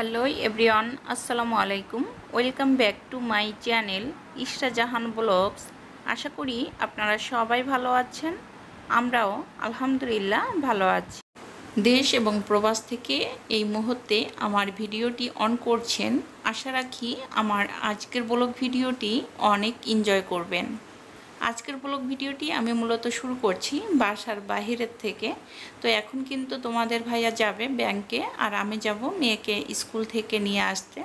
Hello everyone আসসালামু আলাইকুম welcome back to my channel Ishra Jahan blogs আশা করি আপনারা সবাই ভালো আছেন আমরাও আলহামদুলিল্লাহ ভালো আছি দেশ এবং প্রবাস থেকে এই মুহূর্তে আমার ভিডিওটি অন করছেন আশা রাখি আমার আজকের ব্লগ ভিডিওটি অনেক এনজয় করবেন আজকের ব্লগ ভিডিওটি আমি মূলত শুরু করছি বাসার বাহিরের থেকে তো এখন কিন্তু তোমাদের ভাইয়া যাবে ব্যাংকে আর আমি যাব মেয়েকে স্কুল থেকে নিয়ে আসতে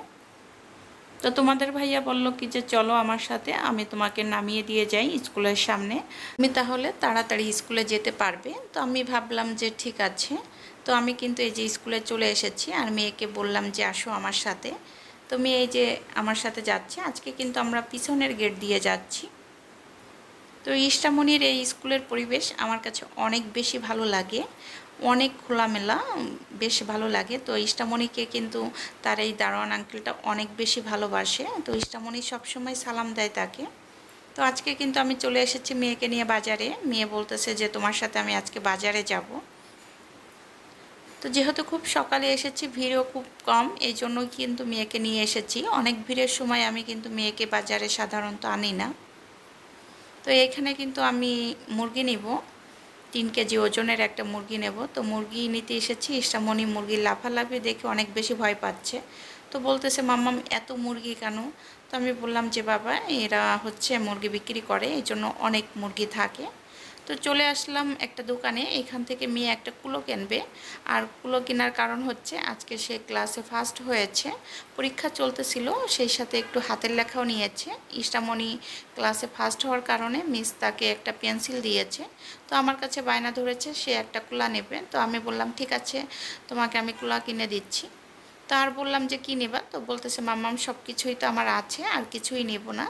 তো তোমাদের ভাইয়া বলল কি যে চলো আমার সাথে আমি তোমাকে নামিয়ে দিয়ে যাই স্কুলের সামনে আমি তাহলে তাড়াতাড়ি স্কুলে যেতে পারবে তো আমি ভাবলাম যে ঠিক আছে তো আমি কিন্তু এই যে স্কুলে চলে এসেছি আর মেয়েকে বললাম যে আসো আমার সাথে তো মেয়ে এই যে আমার সাথে যাচ্ছে আজকে কিন্তু আমরা পিছনের গেট দিয়ে যাচ্ছি তো ইষ্টামণির এই স্কুলের পরিবেশ আমার কাছে অনেক বেশি ভালো লাগে অনেক খোলামেলা বেশ ভালো লাগে তো ইষ্টামণিকে কিন্তু তার এই দারোয়ান আঙ্কেলটা অনেক বেশি ভালোবাসে তো ইষ্টামণি সবসময় সালাম দেয় তাকে তো আজকে কিন্তু আমি চলে এসেছি মেয়েকে নিয়ে বাজারে মেয়ে বলতেছে যে তোমার সাথে আমি আজকে বাজারে যাব তো যেহেতু খুব সকালে এসেছি ভিড়ও খুব কম এই জন্যই কিন্তু মেয়েকে নিয়ে এসেছি অনেক ভিড়ের সময় আমি কিন্তু মেয়েকে বাজারে সাধারণত আনি না তো এখানে কিন্তু আমি মুরগি নিব তিন কেজি ওজনের একটা মুরগি নেব তো মুরগি নিতে এসেছি ইস্টামণি মুরগি লাফালাফি দেখে অনেক বেশি ভয় পাচ্ছে তো বলতেছে মাম্মাম এত মুরগি কেন তো আমি বললাম যে বাবা এরা হচ্ছে মুরগি বিক্রি করে এই জন্য অনেক মুরগি থাকে তো চলে আসলাম একটা দোকানে এখান থেকে মেয়ে একটা কুলো কিনবে আর কুলো কেনার কারণ হচ্ছে আজকে সে ক্লাসে ফার্স্ট হয়েছে পরীক্ষা চলতেছিল সেই সাথে একটু হাতের লেখাও নিয়েছে ইষ্টামণি ক্লাসে ফার্স্ট হওয়ার কারণে মিস তাকে একটা পেন্সিল দিয়েছে তো আমার কাছে বায়না ধরেছে সে একটা কুলা নেবে তো আমি বললাম ঠিক আছে তোমাকে আমি কুলা কিনে দিচ্ছি তার বললাম যে কি নেবা তো বলতেছে মাম্মাম সব কিছুই তো আমার আছে আর কিছুই নেব না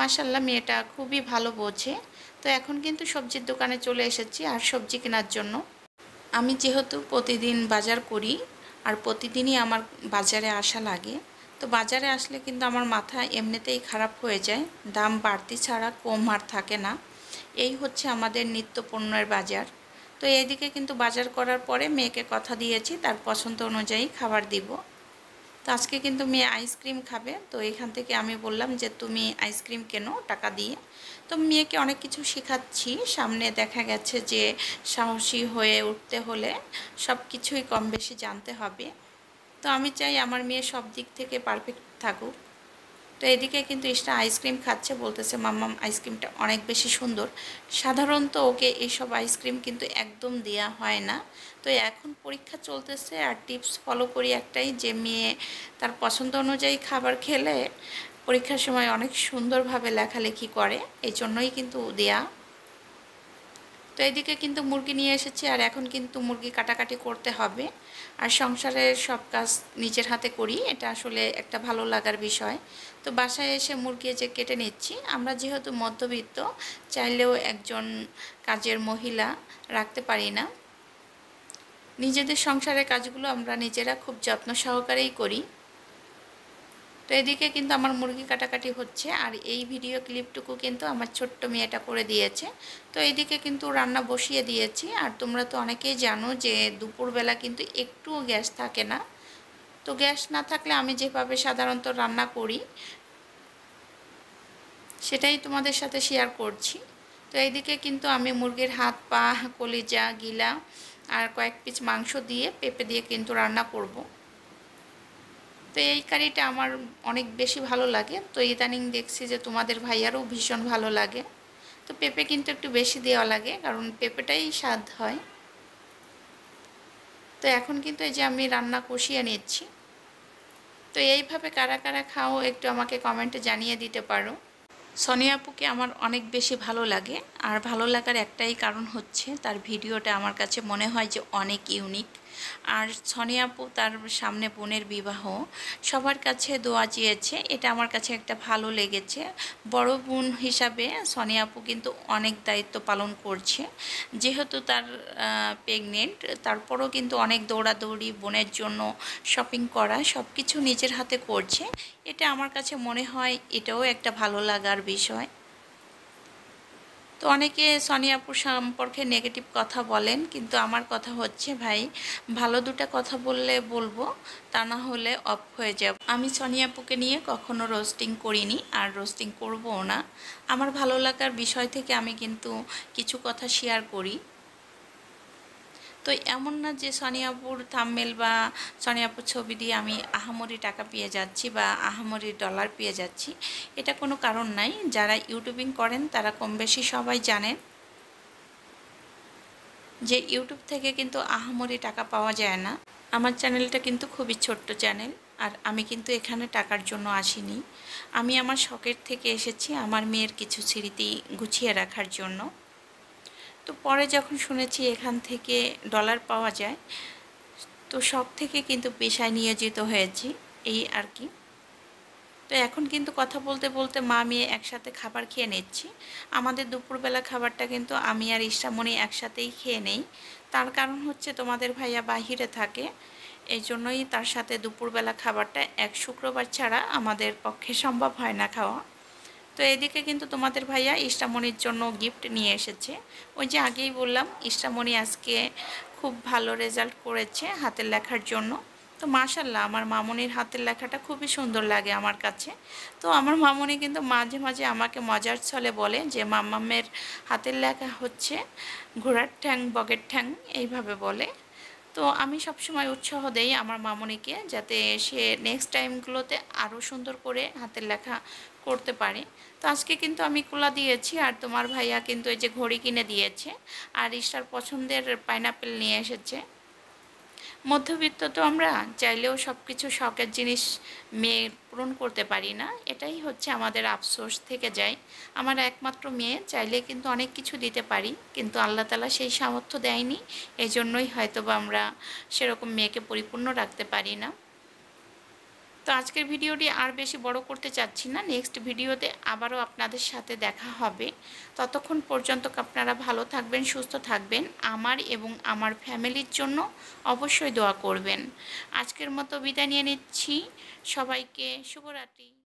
মাসাল্লাহ মেয়েটা খুবই ভালো বোঝে তো এখন কিন্তু সবজির দোকানে চলে এসেছি আর সবজি কেনার জন্য আমি যেহেতু প্রতিদিন বাজার করি আর প্রতিদিনই আমার বাজারে আসা লাগে তো বাজারে আসলে কিন্তু আমার মাথা এমনিতেই খারাপ হয়ে যায় দাম বাড়তি ছাড়া কম আর থাকে না এই হচ্ছে আমাদের নিত্য পণ্যের বাজার তো এইদিকে কিন্তু বাজার করার পরে মেয়েকে কথা দিয়েছি তার পছন্দ অনুযায়ী খাবার দিব তো আজকে কিন্তু মেয়ে আইসক্রিম খাবে তো এখান থেকে আমি বললাম যে তুমি আইসক্রিম কেনো টাকা দিয়ে তো মেয়েকে অনেক কিছু শেখাচ্ছি সামনে দেখা গেছে যে সাহসী হয়ে উঠতে হলে সব কিছুই কম বেশি জানতে হবে তো আমি চাই আমার মেয়ে সব দিক থেকে পারফেক্ট থাকুক তো এদিকে কিন্তু ইস্টা আইসক্রিম খাচ্ছে বলতেছে মাম্মাম আইসক্রিমটা অনেক বেশি সুন্দর সাধারণত ওকে এইসব আইসক্রিম কিন্তু একদম দেয়া হয় না তো এখন পরীক্ষা চলতেছে আর টিপস ফলো করি একটাই যে মেয়ে তার পছন্দ অনুযায়ী খাবার খেলে পরীক্ষার সময় অনেক সুন্দরভাবে লেখালেখি করে এই জন্যই কিন্তু দেয়া তো এদিকে কিন্তু মুরগি নিয়ে এসেছি আর এখন কিন্তু মুরগি কাটাকাটি করতে হবে আর সংসারের সব কাজ নিজের হাতে করি এটা আসলে একটা ভালো লাগার বিষয় তো বাসায় এসে মুরগি যে কেটে নিচ্ছি আমরা যেহেতু মধ্যবিত্ত চাইলেও একজন কাজের মহিলা রাখতে পারি না নিজেদের সংসারের কাজগুলো আমরা নিজেরা খুব যত্ন সহকারেই করি তো এদিকে কিন্তু আমার মুরগি কাটাকাটি হচ্ছে আর এই ভিডিও ক্লিপটুকু কিন্তু আমার ছোট্ট মেয়েটা করে দিয়েছে তো এদিকে কিন্তু রান্না বসিয়ে দিয়েছি আর তোমরা তো অনেকেই জানো যে দুপুরবেলা কিন্তু একটুও গ্যাস থাকে না তো গ্যাস না থাকলে আমি যেভাবে সাধারণত রান্না করি সেটাই তোমাদের সাথে শেয়ার করছি তো এইদিকে কিন্তু আমি মুরগির হাত পা কলিজা গিলা আর কয়েক পিস মাংস দিয়ে পেঁপে দিয়ে কিন্তু রান্না করব। তো এই কারিটা আমার অনেক বেশি ভালো লাগে তো ইদানিং দেখছি যে তোমাদের ভাইয়ারও ভীষণ ভালো লাগে তো পেঁপে কিন্তু একটু বেশি দেওয়া লাগে কারণ পেঁপেটাই স্বাদ হয় তো এখন কিন্তু এই যে আমি রান্না কষিয়ে নিচ্ছি তো এইভাবে কারা কারা খাও একটু আমাকে কমেন্টে জানিয়ে দিতে পারো সোনিয়া আমার অনেক বেশি ভালো লাগে আর ভালো লাগার একটাই কারণ হচ্ছে তার ভিডিওটা আমার কাছে মনে হয় যে অনেক ইউনিক আর সনি আপু তার সামনে বোনের বিবাহ সবার কাছে দোয়া চেয়েছে এটা আমার কাছে একটা ভালো লেগেছে বড় বোন হিসাবে সনি আপু কিন্তু অনেক দায়িত্ব পালন করছে যেহেতু তার প্রেগনেন্ট তারপরও কিন্তু অনেক দৌড়াদৌড়ি বোনের জন্য শপিং করা সব কিছু নিজের হাতে করছে এটা আমার কাছে মনে হয় এটাও একটা ভালো লাগার বিষয় তো অনেকে সনিয়াপুর সম্পর্কে নেগেটিভ কথা বলেন কিন্তু আমার কথা হচ্ছে ভাই ভালো দুটা কথা বললে বলবো তা না হলে অফ হয়ে যাব আমি সনিয়াপুকে নিয়ে কখনো রোস্টিং করিনি আর রোস্টিং করবও না আমার ভালো লাগার বিষয় থেকে আমি কিন্তু কিছু কথা শেয়ার করি তো এমন না যে সানিয়াপুর থাম্মেল বা সানিয়াপুর ছবি দিয়ে আমি আহামরি টাকা পেয়ে যাচ্ছি বা আহামরি ডলার পেয়ে যাচ্ছি এটা কোনো কারণ নাই যারা ইউটিউবিং করেন তারা কম বেশি সবাই জানেন যে ইউটিউব থেকে কিন্তু আহামরি টাকা পাওয়া যায় না আমার চ্যানেলটা কিন্তু খুবই ছোট্ট চ্যানেল আর আমি কিন্তু এখানে টাকার জন্য আসিনি আমি আমার শখের থেকে এসেছি আমার মেয়ের কিছু স্মৃতি গুছিয়ে রাখার জন্য তো পরে যখন শুনেছি এখান থেকে ডলার পাওয়া যায় তো সব থেকে কিন্তু পেশায় নিয়োজিত হয়েছি এই আর কি তো এখন কিন্তু কথা বলতে বলতে মা মেয়ে একসাথে খাবার খেয়ে নিচ্ছি আমাদের দুপুরবেলা খাবারটা কিন্তু আমি আর ইশামণি একসাথেই খেয়ে নেই তার কারণ হচ্ছে তোমাদের ভাইয়া বাহিরে থাকে এই জন্যই তার সাথে দুপুরবেলা খাবারটা এক শুক্রবার ছাড়া আমাদের পক্ষে সম্ভব হয় না খাওয়া তো এদিকে কিন্তু তোমাদের ভাইয়া ইষ্টামণির জন্য গিফট নিয়ে এসেছে ওই যে আগেই বললাম ইষ্টামণি আজকে খুব ভালো রেজাল্ট করেছে হাতের লেখার জন্য তো মাশাল্লাহ আমার মামনির হাতের লেখাটা খুবই সুন্দর লাগে আমার কাছে তো আমার মামনি কিন্তু মাঝে মাঝে আমাকে মজার ছলে বলে যে মাম্মামের হাতের লেখা হচ্ছে ঘোড়ার ঠ্যাং বগের ঠ্যাং এইভাবে বলে তো আমি সবসময় উৎসাহ দেই আমার মামনিকে যাতে সে নেক্সট টাইমগুলোতে আরও সুন্দর করে হাতের লেখা করতে পারে তো আজকে কিন্তু আমি কুলা দিয়েছি আর তোমার ভাইয়া কিন্তু এই যে ঘড়ি কিনে দিয়েছে আর ইশার পছন্দের পাইনাপেল নিয়ে এসেছে মধ্যবিত্ত তো আমরা চাইলেও সব কিছু শখের জিনিস মেয়ে পূরণ করতে পারি না এটাই হচ্ছে আমাদের আফসোস থেকে যায় আমার একমাত্র মেয়ে চাইলে কিন্তু অনেক কিছু দিতে পারি কিন্তু আল্লাহ তালা সেই সামর্থ্য দেয়নি এই জন্যই হয়তো বা আমরা সেরকম মেয়েকে পরিপূর্ণ রাখতে পারি না তো আজকের ভিডিওটি আর বেশি বড় করতে চাচ্ছি না নেক্সট ভিডিওতে আবারও আপনাদের সাথে দেখা হবে ততক্ষণ পর্যন্ত আপনারা ভালো থাকবেন সুস্থ থাকবেন আমার এবং আমার ফ্যামিলির জন্য অবশ্যই দোয়া করবেন আজকের মতো বিদায় নিয়ে নিচ্ছি সবাইকে শুভরাত্রি